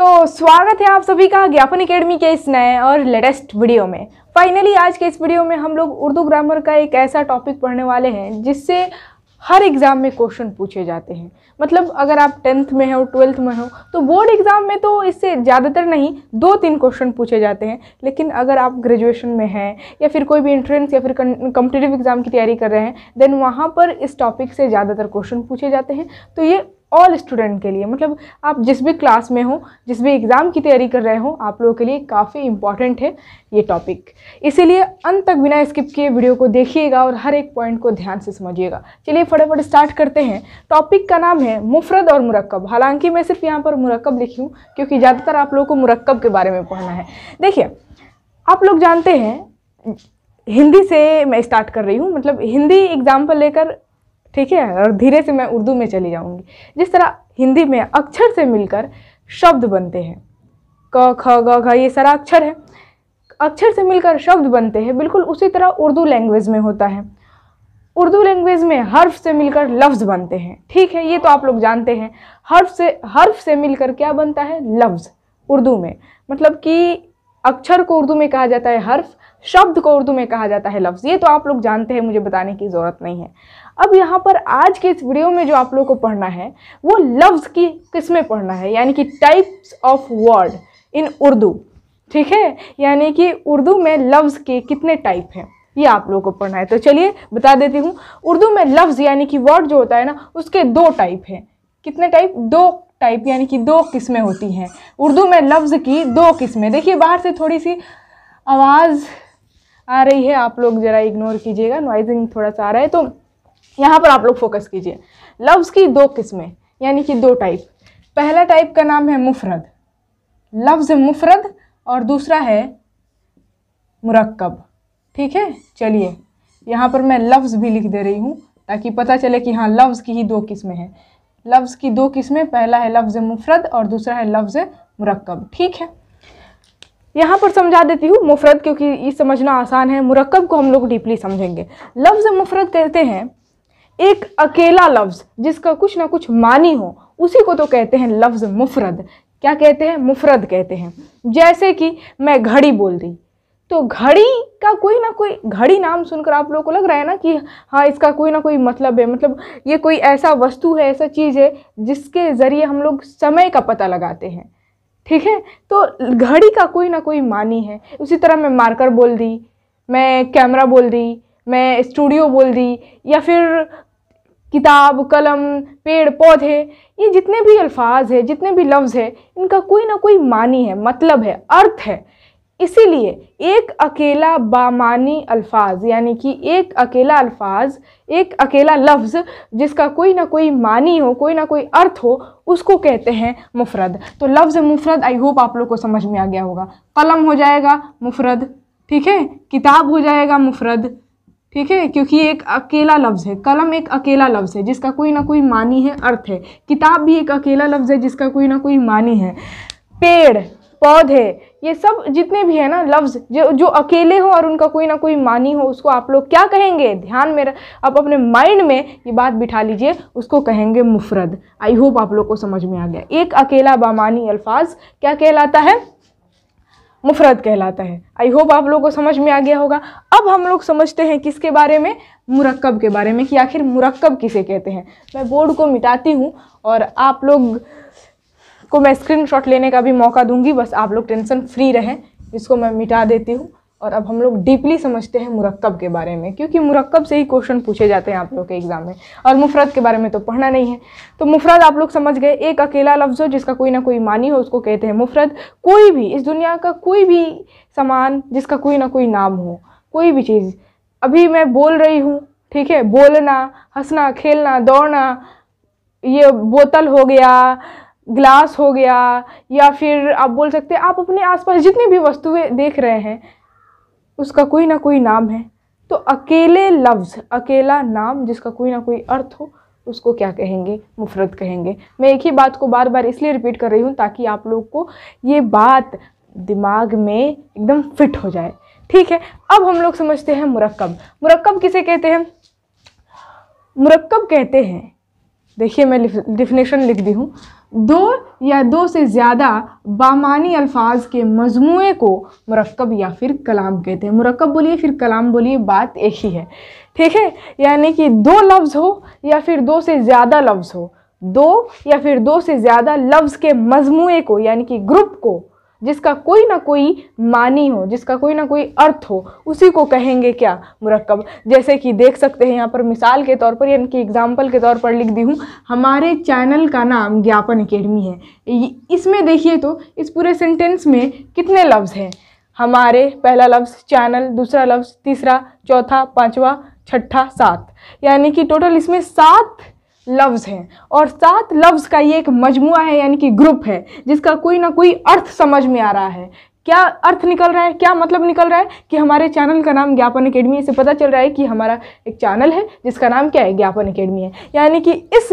तो स्वागत है आप सभी का ज्ञापन एकेडमी के इस नए और लेटेस्ट वीडियो में फाइनली आज के इस वीडियो में हम लोग उर्दू ग्रामर का एक ऐसा टॉपिक पढ़ने वाले हैं जिससे हर एग्ज़ाम में क्वेश्चन पूछे जाते हैं मतलब अगर आप टेंथ में हो ट्वेल्थ में हो तो बोर्ड एग्ज़ाम में तो इससे ज़्यादातर नहीं दो तीन क्वेश्चन पूछे जाते हैं लेकिन अगर आप ग्रेजुएशन में हैं या फिर कोई भी एंट्रेंस या फिर कम्पिटेटिव एग्ज़ाम की तैयारी कर रहे हैं देन वहाँ पर इस टॉपिक से ज़्यादातर क्वेश्चन पूछे जाते हैं तो ये ऑल स्टूडेंट के लिए मतलब आप जिस भी क्लास में हो जिस भी एग्ज़ाम की तैयारी कर रहे हो आप लोगों के लिए काफ़ी इंपॉर्टेंट है ये टॉपिक इसीलिए अंत तक बिना स्किप किए वीडियो को देखिएगा और हर एक पॉइंट को ध्यान से समझिएगा चलिए फटाफट स्टार्ट करते हैं टॉपिक का नाम है मुफरद और मुरक्ब हालांकि मैं सिर्फ यहाँ पर मुरक्ब लिखी हूँ क्योंकि ज़्यादातर आप लोगों को मुरक्ब के बारे में पढ़ना है देखिए आप लोग जानते हैं हिंदी से मैं स्टार्ट कर रही हूँ मतलब हिंदी एग्ज़ाम्पल लेकर ठीक है और धीरे से मैं उर्दू में चली जाऊँगी जिस तरह हिंदी में अक्षर से मिलकर शब्द बनते हैं क ख ग घ ये सारा अक्षर है अक्षर से मिलकर शब्द बनते हैं बिल्कुल उसी तरह उर्दू लैंग्वेज में होता है उर्दू लैंग्वेज में हर्फ से मिलकर लफ्ज़ बनते हैं ठीक है ये तो आप लोग जानते हैं हर्फ से हर्फ से मिलकर क्या बनता है लफ्ज़ उर्दू में मतलब कि अक्षर को उर्दू में कहा जाता है हर्फ शब्द को उर्दू में कहा जाता है लफ्ज़ ये तो आप लोग जानते हैं मुझे बताने की ज़रूरत नहीं है अब यहाँ पर आज के इस वीडियो में जो आप लोग को पढ़ना है वो लफ्ज़ की किस्में पढ़ना है यानी कि types of word in Urdu ठीक है यानी कि उर्दू में लफ्ज़ के कितने टाइप हैं ये आप लोगों को पढ़ना है तो चलिए बता देती हूँ उर्दू में लफ्ज़ यानी कि वर्ड जो होता है ना उसके दो टाइप हैं कितने टाइप दो टाइप यानी कि दो किस्में होती हैं उर्दू में लफ्ज़ की दो किस्में देखिए बाहर से थोड़ी सी आवाज़ आ रही है आप लोग ज़रा इग्नोर कीजिएगा नॉइजिंग थोड़ा सा आ रहा है तो यहाँ पर आप लोग फोकस कीजिए लफ्ज़ की दो किस्में यानी कि दो टाइप पहला टाइप का नाम है मुफरद लफ्ज़ मुफरद और दूसरा है मुरक्कब ठीक है चलिए यहाँ पर मैं लफ्ज़ भी लिख दे रही हूँ ताकि पता चले कि हाँ लफ्ज़ की ही दो किस्में हैं लफ्ज़ की दो किस्में पहला है लफ्ज़ मुफरद और दूसरा है लफ्ज़ मुरक्कब ठीक है यहाँ पर समझा देती हूँ मुफरत क्योंकि ये समझना आसान है मुरकब को हम लोग डीपली समझेंगे लफ्ज़ मुफरत कहते हैं एक अकेला लफ्ज़ जिसका कुछ ना कुछ मानी हो उसी को तो कहते हैं लफ्ज़ मुफरद क्या कहते हैं मुफरद कहते हैं जैसे कि मैं घड़ी बोल रही तो घड़ी का कोई ना कोई घड़ी नाम सुनकर आप लोगों को लग रहा है ना कि हाँ इसका कोई ना कोई मतलब है मतलब ये कोई ऐसा वस्तु है ऐसा चीज़ है जिसके ज़रिए हम लोग समय का पता लगाते हैं ठीक है तो घड़ी का कोई ना कोई मानी है उसी तरह मैं मार्कर बोल दी मैं कैमरा बोल दी मैं स्टूडियो बोल दी या फिर किताब कलम पेड़ पौधे ये जितने भी अल्फाज है जितने भी लफ्ज़ है इनका कोई ना कोई मानी है मतलब है अर्थ है इसीलिए एक अकेला बामानी अल्फाज यानी कि एक अकेला अल्फाज एक अकेला लफ्ज़ जिसका कोई ना कोई मानी हो कोई ना कोई अर्थ हो उसको कहते हैं मुफरद तो लफ्ज़ मुफरद आई होप आप लोग को समझ में आ गया होगा कलम हो जाएगा मुफरद ठीक है किताब हो जाएगा मुफरद ठीक है क्योंकि एक अकेला लफ्ज़ है कलम एक अकेला लफ्ज़ है जिसका कोई ना कोई मानी है अर्थ है किताब भी एक अकेला लफ्ज़ है जिसका कोई ना कोई मानी है पेड़ पौधे ये सब जितने भी है ना लफ्ज़ जो जो अकेले हो और उनका कोई ना कोई मानी हो उसको आप लोग क्या कहेंगे ध्यान में आप अपने माइंड में ये बात बिठा लीजिए उसको कहेंगे मुफरद आई होप आप लोग को समझ में आ गया एक अकेला बामानी अल्फाज क्या कहलाता है मुफरत कहलाता है आई होप आप लोगों को समझ में आ गया होगा अब हम लोग समझते हैं किसके बारे में मुरक्कब के बारे में कि आखिर मुरक्कब किसे कहते हैं मैं बोर्ड को मिटाती हूँ और आप लोग को मैं स्क्रीनशॉट लेने का भी मौका दूंगी बस आप लोग टेंशन फ्री रहें इसको मैं मिटा देती हूँ और अब हम लोग डीपली समझते हैं मुरक्कब के बारे में क्योंकि मुरक्कब से ही क्वेश्चन पूछे जाते हैं आप लोग के एग्ज़ाम में और मुफरत के बारे में तो पढ़ना नहीं है तो मुफरत आप लोग समझ गए एक अकेला लफ्ज़ हो जिसका कोई ना कोई मानी हो उसको कहते हैं मुफरत कोई भी इस दुनिया का कोई भी सामान जिसका कोई ना कोई नाम हो कोई भी चीज़ अभी मैं बोल रही हूँ ठीक है बोलना हंसना खेलना दौड़ना ये बोतल हो गया ग्लास हो गया या फिर आप बोल सकते हैं आप अपने आसपास जितनी भी वस्तुएं देख रहे हैं उसका कोई ना कोई नाम है तो अकेले लफ्ज़ अकेला नाम जिसका कोई ना कोई अर्थ हो उसको क्या कहेंगे मुफरत कहेंगे मैं एक ही बात को बार बार इसलिए रिपीट कर रही हूँ ताकि आप लोग को ये बात दिमाग में एकदम फिट हो जाए ठीक है अब हम लोग समझते हैं मुरक्कब मुरक्कब किसे कहते हैं मुरक्कब कहते हैं देखिए मैं डिफिनेशन लिख दी हूँ दो या दो से ज़्यादा बामानी अल्फाज के मजमू को मरकब या फिर कलाम कहते हैं मरकब बोलिए फिर कलाम बोलिए बात एक ही है ठीक है यानी कि दो लफ्ज़ हो या फिर दो से ज़्यादा लफ्ज़ हो दो या फिर दो से ज़्यादा लफ्ज़ के मजमू को यानी कि ग्रुप को जिसका कोई ना कोई मानी हो जिसका कोई ना कोई अर्थ हो उसी को कहेंगे क्या मुरक्कब जैसे कि देख सकते हैं यहाँ पर मिसाल के तौर पर यानी कि एग्ज़ाम्पल के तौर पर लिख दी हूँ हमारे चैनल का नाम ज्ञापन अकेडमी है इसमें देखिए तो इस पूरे सेंटेंस में कितने लफ्ज़ हैं हमारे पहला लफ्ज़ चैनल दूसरा लफ्ज़ तीसरा चौथा पाँचवा छठा सात यानी कि टोटल इसमें सात लफ्ज़ हैं और सात लफ्ज़ का ये एक मजमू है यानी कि ग्रुप है जिसका कोई ना कोई अर्थ समझ में आ रहा है क्या अर्थ निकल रहा है क्या मतलब निकल रहा है कि हमारे चैनल का नाम ज्ञापन अकेडमी से पता चल रहा है कि हमारा एक चैनल है जिसका नाम क्या है ज्ञापन अकेडमी है यानी कि इस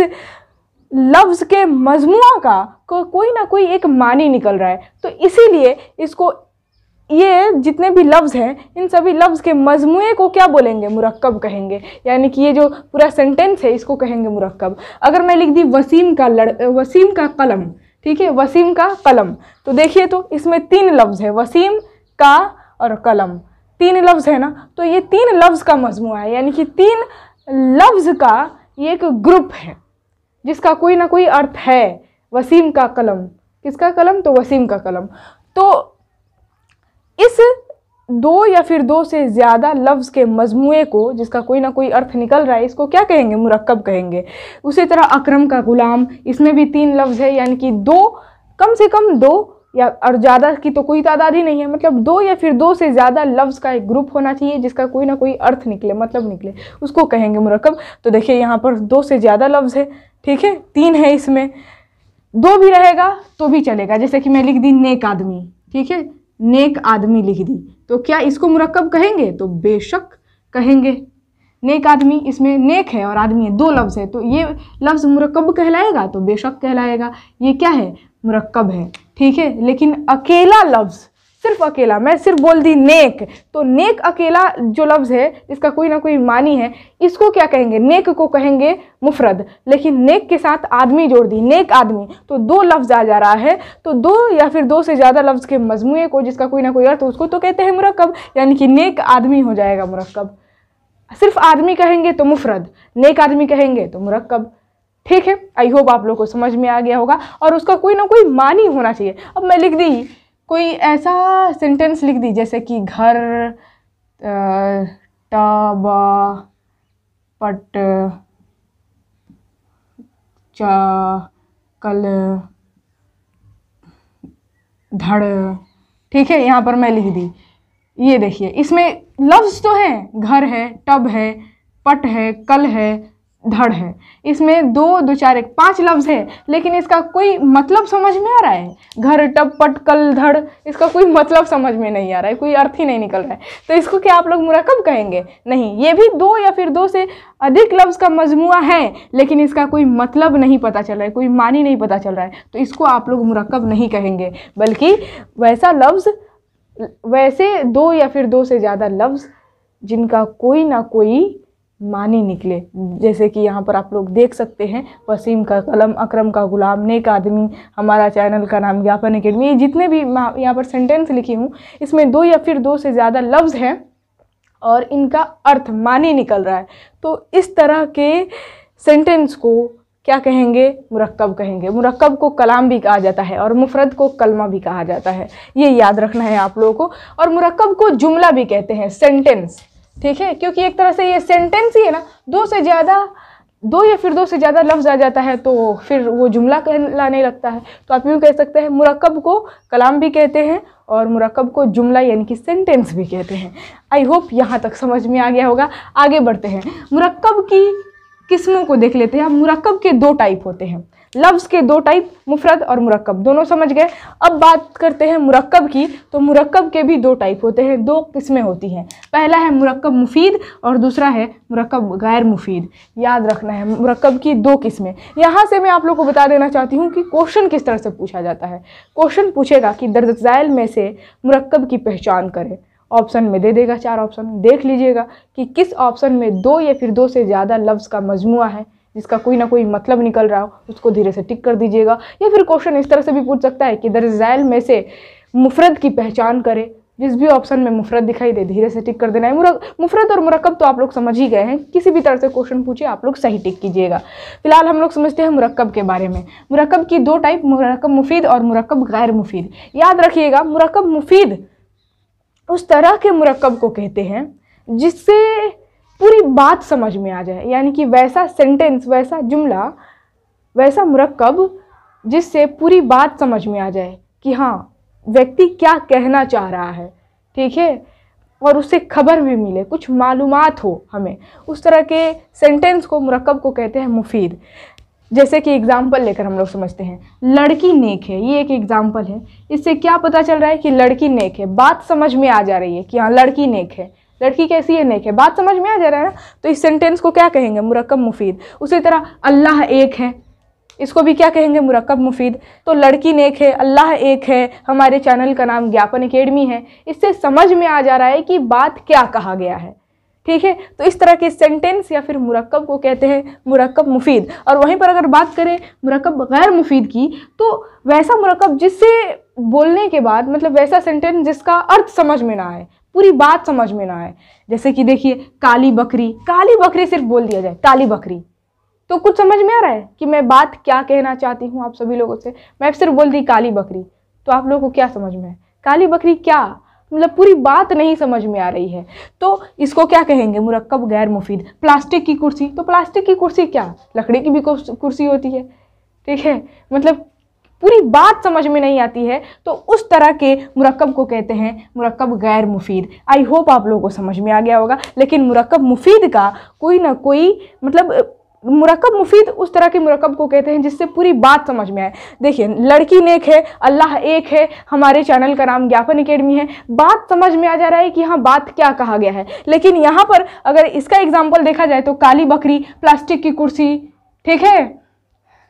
लफ्ज़ के मजमू का को कोई ना कोई एक मानी निकल रहा है तो इसीलिए इसको ये जितने भी लफ्ज़ हैं इन सभी लफ्ज़ के मजमू को क्या बोलेंगे मुरक्कब कहेंगे यानी कि ये जो पूरा सेंटेंस है इसको कहेंगे मुरक्कब अगर मैं लिख दी वसीम का लड़ वसीम का कलम ठीक है वसीम का कलम तो देखिए तो इसमें तीन लफ्ज़ है वसीम का और कलम तीन लफ्ज़ है ना तो ये तीन लफ्ज़ का मजमू है यानी कि तीन लफ्ज़ का ये एक ग्रुप है जिसका कोई ना कोई अर्थ है वसीम का कलम किसका कलम तो वसीम का कलम तो इस दो या फिर दो से ज़्यादा लफ्ज़ के मजमू को जिसका कोई ना कोई अर्थ निकल रहा है इसको क्या कहेंगे मुरक्कब कहेंगे उसी तरह अक्रम का ग़ुलाम इसमें भी तीन लफ्ज़ है यानी कि दो कम से कम दो या और ज़्यादा की तो कोई तादाद ही नहीं है मतलब दो या फिर दो से ज़्यादा लफ्ज़ का एक ग्रुप होना चाहिए जिसका कोई ना कोई अर्थ निकले मतलब निकले उसको कहेंगे मुरकब तो देखिए यहाँ पर दो से ज़्यादा लफ्ज़ है ठीक है तीन है इसमें दो भी रहेगा तो भी चलेगा जैसे कि मैं लिख दी नेक आदमी ठीक है नेक आदमी लिख दी तो क्या इसको मुरक्कब कहेंगे तो बेशक कहेंगे नेक आदमी इसमें नेक है और आदमी है दो लफ्ज़ है तो ये लफ्ज़ मुरक्कब कहलाएगा तो बेशक कहलाएगा ये क्या है मुरक्कब है ठीक है लेकिन अकेला लफ्ज़ सिर्फ अकेला मैं सिर्फ बोल दी नेक तो नेक अकेला जो लफ्ज़ है इसका कोई ना कोई मानी है इसको क्या कहेंगे नेक को कहेंगे मुफरद लेकिन नेक के साथ आदमी जोड़ दी नेक आदमी तो दो लफ्ज़ आ जा रहा है तो दो या फिर दो से ज़्यादा लफ्ज़ के मजमू को जिसका कोई ना कोई अर्थ उसको तो कहते हैं मुरकब यानी कि नेक आदमी हो जाएगा मुरकब सिर्फ आदमी कहेंगे तो मुफरद नेक आदमी कहेंगे तो मुरकब ठीक है आई होप आप लोग को समझ में आ गया होगा और उसका कोई ना कोई मानी होना चाहिए अब मैं लिख दी कोई ऐसा सेंटेंस लिख दी जैसे कि घर टाबा पट चा कल धड़ ठीक है यहाँ पर मैं लिख दी ये देखिए इसमें लफ्ज़ तो हैं घर है टब है पट है कल है धड़ है इसमें दो दो चार एक पांच लफ्ज़ है लेकिन इसका कोई मतलब समझ में आ रहा है घर टप पट कल धड़ इसका कोई मतलब समझ में नहीं आ रहा है कोई अर्थ ही नहीं निकल रहा है तो इसको क्या आप लोग मुरकब कहेंगे नहीं ये भी दो या फिर दो से अधिक लफ्ज़ का मजमू है लेकिन इसका कोई मतलब नहीं पता चल रहा है कोई मानी नहीं पता चल रहा है तो इसको आप लोग मुरकब नहीं कहेंगे बल्कि वैसा लफ्ज़ वैसे दो या फिर दो से ज़्यादा लफ्ज़ जिनका कोई ना कोई मानी निकले जैसे कि यहाँ पर आप लोग देख सकते हैं वसीम का कलम अकरम का गुलाम नेक आदमी हमारा चैनल का नाम ज्ञापन अकेडमी ये जितने भी यहाँ पर सेंटेंस लिखी हूँ इसमें दो या फिर दो से ज़्यादा लफ्ज़ हैं और इनका अर्थ माने निकल रहा है तो इस तरह के सेंटेंस को क्या कहेंगे मुरक्कब कहेंगे मुरक्कब को कलाम भी कहा जाता है और मुफरद को कलमा भी कहा जाता है ये याद रखना है आप लोगों को और मुरक्कब को जुमला भी कहते हैं सेंटेंस ठीक है क्योंकि एक तरह से ये सेंटेंस ही है ना दो से ज़्यादा दो या फिर दो से ज़्यादा लफ्ज़ आ जाता है तो फिर वो जुमला कहलाने लगता है तो आप यूँ कह सकते हैं मुरकब को कलाम भी कहते हैं और मुरकब को जुमला यानी कि सेंटेंस भी कहते हैं आई होप यहाँ तक समझ में आ गया होगा आगे बढ़ते हैं मुरकब की किस्मों को देख लेते हैं अब मुरकब के दो टाइप होते हैं लफ्ज़ के दो टाइप मुफरत और मुरकब दोनों समझ गए अब बात करते हैं मुरकब की तो मुरकब के भी दो टाइप होते हैं दो किस्में होती हैं पहला है मुरकब मुफीद और दूसरा है मुरकब गैर मुफीद याद रखना है मुरकब की दो किस्में यहाँ से मैं आप लोग को बता देना चाहती हूँ कि क्वेश्चन किस तरह से पूछा जाता है क्वेश्चन पूछेगा कि दर्ज में से मुरकब की पहचान करें ऑप्शन में दे देगा चार ऑप्शन देख लीजिएगा कि किस ऑप्शन में दो या फिर दो से ज़्यादा लफ्ज़ का मजमू है जिसका कोई ना कोई मतलब निकल रहा हो उसको धीरे से टिक कर दीजिएगा या फिर क्वेश्चन इस तरह से भी पूछ सकता है कि दर्जैल में से मुफरत की पहचान करें जिस भी ऑप्शन में मुफरत दिखाई दे धीरे से टिक कर देना है मुफरत और मुरकब तो आप लोग समझ ही गए हैं किसी भी तरह से क्वेश्चन पूछे आप लोग सही टिक कीजिएगा फिलहाल हम लोग समझते हैं मुरकब के बारे में मुरकब की दो टाइप मुरकब मुफीद और मुरकब गैर मुफीद याद रखिएगा मुरकब मुफीद उस तरह के मरकब को कहते हैं जिससे पूरी बात समझ में आ जाए यानी कि वैसा सेंटेंस वैसा जुमला वैसा मरकब जिससे पूरी बात समझ में आ जाए कि हाँ व्यक्ति क्या कहना चाह रहा है ठीक है और उससे खबर भी मिले कुछ मालूम हो हमें उस तरह के सेंटेंस को मरकब को कहते हैं मुफीद जैसे कि एग्जाम्पल लेकर हम लोग समझते हैं लड़की नेक है ये एक एग्जाम्पल है इससे क्या पता चल रहा है कि लड़की नेक है बात समझ में आ जा रही है कि हाँ लड़की नेक है लड़की कैसी है नेक है बात समझ में आ जा रहा है ना तो इस सेंटेंस को क्या कहेंगे मुरक्कब मुफीद उसी तरह अल्लाह एक है इसको भी क्या कहेंगे मुरक्ब मुफीद तो लड़की नेक है अल्लाह एक है हमारे चैनल का नाम ज्ञापन अकेडमी है इससे समझ में आ जा रहा है कि बात क्या कहा गया है ठीक है तो इस तरह के सेंटेंस या फिर मुरकब को कहते हैं मुरकब मुफीद और वहीं पर अगर बात करें मुरकब गैर मुफीद की तो वैसा मुरकब जिससे बोलने के बाद मतलब वैसा सेंटेंस जिसका अर्थ समझ में ना आए पूरी बात समझ में ना आए जैसे कि देखिए काली बकरी काली बकरी सिर्फ बोल दिया जाए काली बकरी तो कुछ समझ में आ रहा है कि मैं बात क्या कहना चाहती हूँ आप सभी लोगों से मैं सिर्फ बोल दी काली बकरी तो आप लोगों को क्या समझ में है काली बकरी क्या मतलब पूरी बात नहीं समझ में आ रही है तो इसको क्या कहेंगे मुरक्ब गैर मुफीद प्लास्टिक की कुर्सी तो प्लास्टिक की कुर्सी क्या लकड़ी की भी कुर्सी होती है ठीक है मतलब पूरी बात समझ में नहीं आती है तो उस तरह के मुरक्कब को कहते हैं मुरक्कब गैर मुफीद आई होप आप लोगों को समझ में आ गया होगा लेकिन मुरक्कब मुफीद का कोई ना कोई मतलब मुरकब मुफीद उस तरह के मुरकब को कहते हैं जिससे पूरी बात समझ में आए देखिए लड़की नेक है अल्लाह एक है हमारे चैनल का नाम ज्ञापन अकेडमी है बात समझ में आ जा रहा है कि हाँ बात क्या कहा गया है लेकिन यहाँ पर अगर इसका एग्जाम्पल देखा जाए तो काली बकरी प्लास्टिक की कुर्सी ठीक है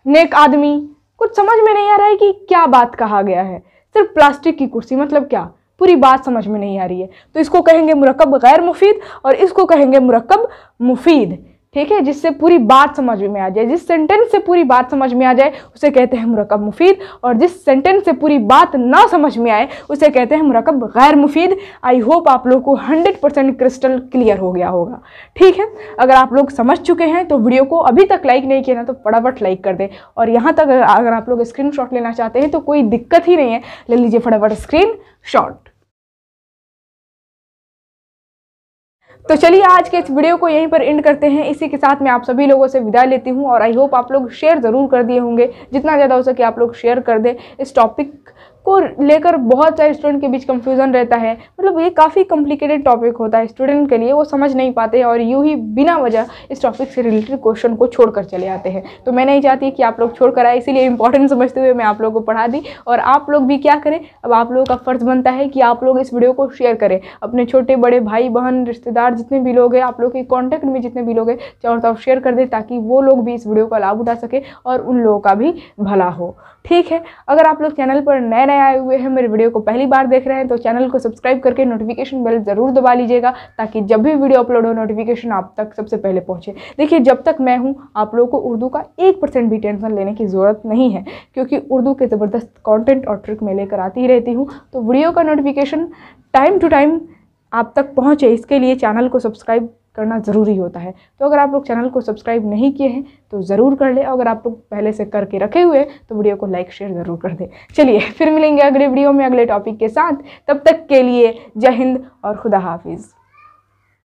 नेक आदमी कुछ समझ में नहीं आ रहा है कि क्या बात कहा गया है सिर्फ प्लास्टिक की कुर्सी मतलब क्या पूरी बात समझ में नहीं आ रही है तो इसको कहेंगे मुरकब गैर मुफीद और इसको कहेंगे मुरकब मुफीद ठीक है जिससे पूरी बात समझ में आ जाए जिस सेंटेंस से पूरी बात समझ में आ जाए उसे कहते हैं मरकब मुफीद और जिस सेंटेंस से पूरी बात ना समझ में आए उसे कहते हैं मरकब गैर मुफीद आई होप आप लोग को हंड्रेड परसेंट क्रिस्टल क्लियर हो गया होगा ठीक है अगर आप लोग समझ चुके हैं तो वीडियो को अभी तक लाइक नहीं किया ना तो फटाफट लाइक कर दें और यहाँ तक अगर आप लोग स्क्रीन लेना चाहते हैं तो कोई दिक्कत ही नहीं है ले लीजिए फटाफट स्क्रीन शॉट तो चलिए आज के इस वीडियो को यहीं पर एंड करते हैं इसी के साथ मैं आप सभी लोगों से विदा लेती हूँ और आई होप आप लोग शेयर ज़रूर कर दिए होंगे जितना ज़्यादा हो सके आप लोग शेयर कर दें इस टॉपिक को लेकर बहुत सारे स्टूडेंट के बीच कंफ्यूजन रहता है मतलब ये काफ़ी कॉम्प्लिकेटेड टॉपिक होता है स्टूडेंट के लिए वो समझ नहीं पाते हैं और यूँ ही बिना वजह इस टॉपिक से रिलेटेड क्वेश्चन को छोड़कर चले आते हैं तो मैं नहीं चाहती कि आप लोग छोड़ कर आए इसीलिए इंपॉर्टेंट समझते हुए मैं आप लोगों को पढ़ा दी और आप लोग भी क्या करें अब आप लोगों का फ़र्ज़ बनता है कि आप लोग इस वीडियो को शेयर करें अपने छोटे बड़े भाई बहन रिश्तेदार जितने भी लोग हैं आप लोग के कॉन्टैक्ट में जितने भी लोग हैं चारों तरफ शेयर कर दें ताकि वो लोग भी इस वीडियो का लाभ उठा सके और उन लोगों का भी भला हो ठीक है अगर आप लोग चैनल पर नए नए नए आए हुए हैं मेरे वीडियो को पहली बार देख रहे हैं तो चैनल को सब्सक्राइब करके नोटिफिकेशन बेल ज़रूर दबा लीजिएगा ताकि जब भी वीडियो अपलोड हो नोटिफिकेशन आप तक सबसे पहले पहुंचे देखिए जब तक मैं हूँ आप लोगों को उर्दू का एक परसेंट भी टेंशन लेने की ज़रूरत नहीं है क्योंकि उर्दू के ज़बरदस्त कॉन्टेंट और ट्रिक मैं लेकर आती रहती हूँ तो वीडियो का नोटिफिकेशन टाइम टू टाइम आप तक पहुँचे इसके लिए चैनल को सब्सक्राइब करना ज़रूरी होता है तो अगर आप लोग चैनल को सब्सक्राइब नहीं किए हैं तो ज़रूर कर लें अगर आप लोग पहले से करके रखे हुए तो वीडियो को लाइक शेयर ज़रूर कर दें चलिए फिर मिलेंगे अगले वीडियो में अगले टॉपिक के साथ तब तक के लिए जय हिंद और खुदा हाफिज़